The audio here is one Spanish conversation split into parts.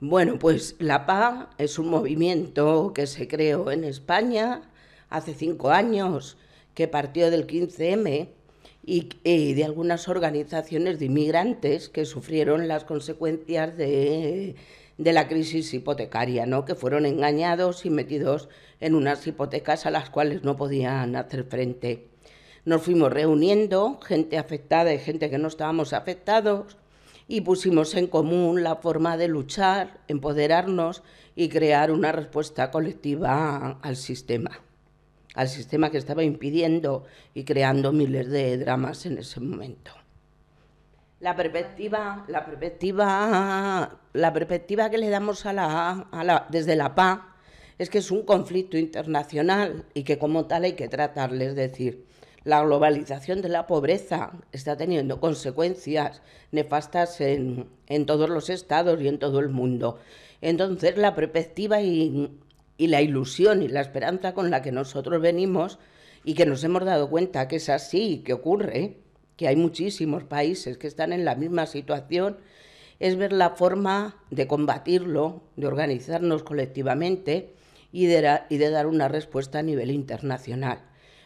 Bueno, pues la PA es un movimiento que se creó en España hace cinco años, que partió del 15M y, de algunas organizaciones de inmigrantes que sufrieron las consecuencias de, la crisis hipotecaria, ¿no? que fueron engañados y metidos en unas hipotecas a las cuales no podían hacer frente. Nos fuimos reuniendo, gente afectada y gente que no estábamos afectados y pusimos en común la forma de luchar, empoderarnos y crear una respuesta colectiva al sistema, al sistema que estaba impidiendo y creando miles de dramas en ese momento. La perspectiva, la perspectiva, la perspectiva que le damos desde la PA es que es un conflicto internacional y que como tal hay que tratarle, es decir, la globalización de la pobreza está teniendo consecuencias nefastas en, todos los estados y en todo el mundo. Entonces, la perspectiva y, la ilusión y la esperanza con la que nosotros venimos y que nos hemos dado cuenta que es así, que ocurre, que hay muchísimos países que están en la misma situación, es ver la forma de combatirlo, de organizarnos colectivamente y de dar una respuesta a nivel internacional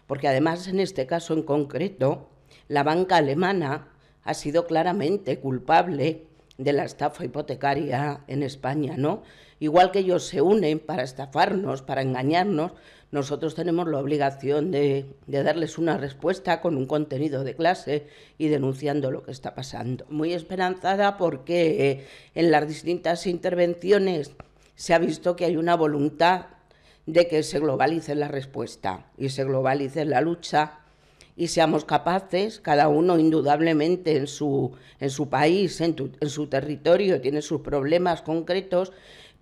porque además en este caso en concreto la banca alemana ha sido claramente culpable de la estafa hipotecaria en España, ¿no? Igual que ellos se unen para estafarnos, para engañarnos, nosotros tenemos la obligación de, de, darles una respuesta con un contenido de clase y denunciando lo que está pasando. Muy esperanzada porque eh, en las distintas intervenciones se ha visto que hay una voluntad de que se globalice la respuesta y se globalice la lucha y seamos capaces, cada uno indudablemente en su, en su país, en, en su territorio, tiene sus problemas concretos,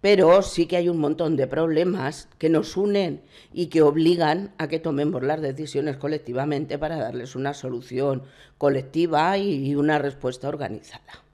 pero sí que hay un montón de problemas que nos unen y que obligan a que tomemos las decisiones colectivamente para darles una solución colectiva y una respuesta organizada.